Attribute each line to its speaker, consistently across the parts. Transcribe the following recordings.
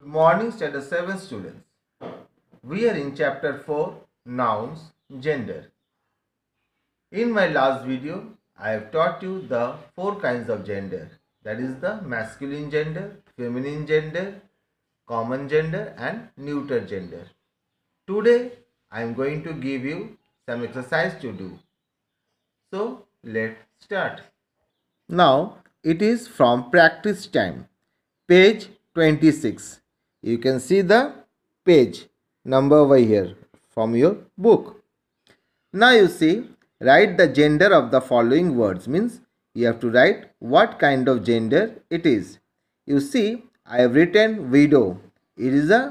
Speaker 1: Good morning, Standard 7 students. We are in Chapter 4 Nouns Gender. In my last video, I have taught you the four kinds of gender that is, the masculine gender, feminine gender, common gender, and neuter gender. Today, I am going to give you some exercise to do. So, let's start. Now, it is from practice time. Page 26 you can see the page number over here from your book. Now you see write the gender of the following words means you have to write what kind of gender it is. You see I have written widow. It is a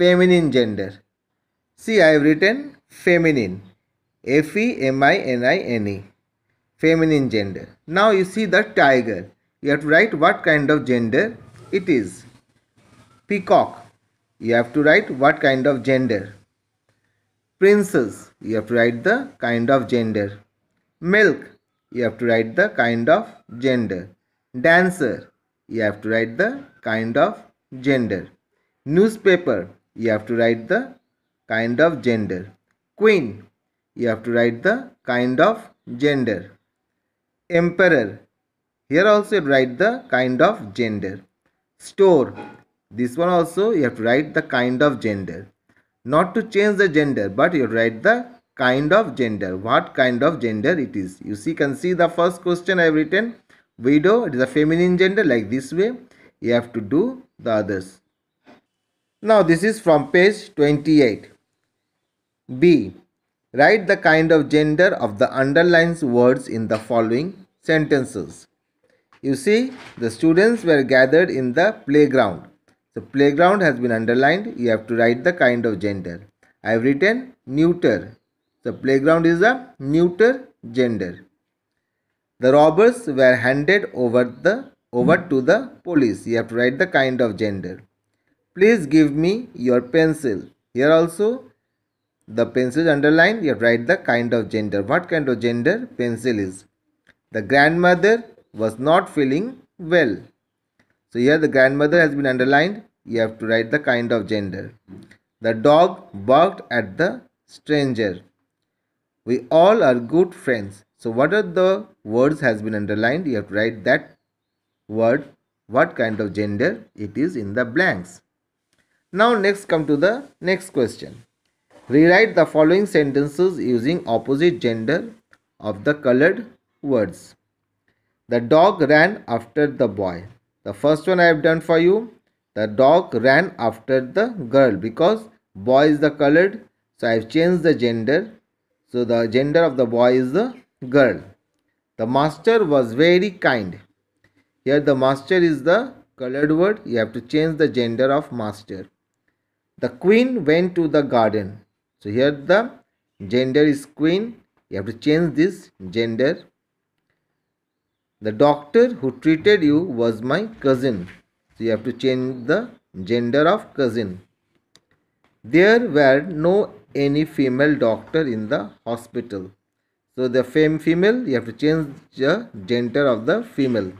Speaker 1: feminine gender. See I have written feminine. F-E-M-I-N-I-N-E. Feminine gender. Now you see the tiger. You have to write what kind of gender it is. Peacock, you have to write what kind of gender. Princess, you have to write the kind of gender. Milk, you have to write the kind of gender. Dancer, you have to write the kind of gender. Newspaper, you have to write the kind of gender. Queen, you have to write the kind of gender. Emperor, here also write the kind of gender. Store, this one also you have to write the kind of gender not to change the gender but you write the kind of gender what kind of gender it is you see can see the first question i have written widow it is a feminine gender like this way you have to do the others now this is from page 28 b write the kind of gender of the underlined words in the following sentences you see the students were gathered in the playground so playground has been underlined. You have to write the kind of gender. I have written neuter. The so playground is a neuter gender. The robbers were handed over the over to the police. You have to write the kind of gender. Please give me your pencil. Here also the pencil underlined. You have to write the kind of gender. What kind of gender pencil is? The grandmother was not feeling well. So here the grandmother has been underlined. You have to write the kind of gender. The dog barked at the stranger. We all are good friends. So what are the words has been underlined? You have to write that word, what kind of gender it is in the blanks. Now next come to the next question. Rewrite the following sentences using opposite gender of the colored words. The dog ran after the boy. The first one I have done for you. The dog ran after the girl because boy is the colored. So I have changed the gender. So the gender of the boy is the girl. The master was very kind. Here the master is the colored word. You have to change the gender of master. The queen went to the garden. So here the gender is queen. You have to change this gender the doctor who treated you was my cousin. So you have to change the gender of cousin. There were no any female doctor in the hospital. So the fem female, you have to change the gender of the female.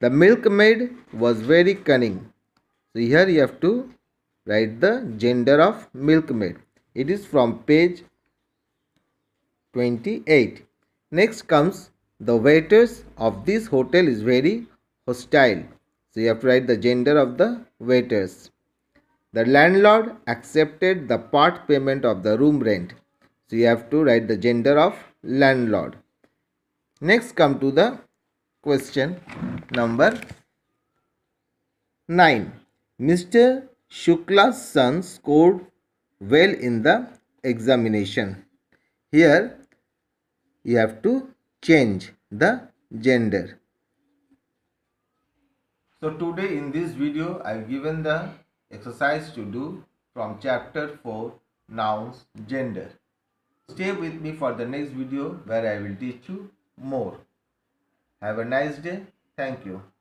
Speaker 1: The milkmaid was very cunning. So here you have to write the gender of milkmaid. It is from page 28. Next comes the waiters of this hotel is very hostile. So you have to write the gender of the waiters. The landlord accepted the part payment of the room rent. So you have to write the gender of landlord. Next come to the question number 9. Mr. Shukla's son scored well in the examination. Here you have to change the gender. So today in this video I have given the exercise to do from chapter 4 nouns gender. Stay with me for the next video where I will teach you more. Have a nice day. Thank you.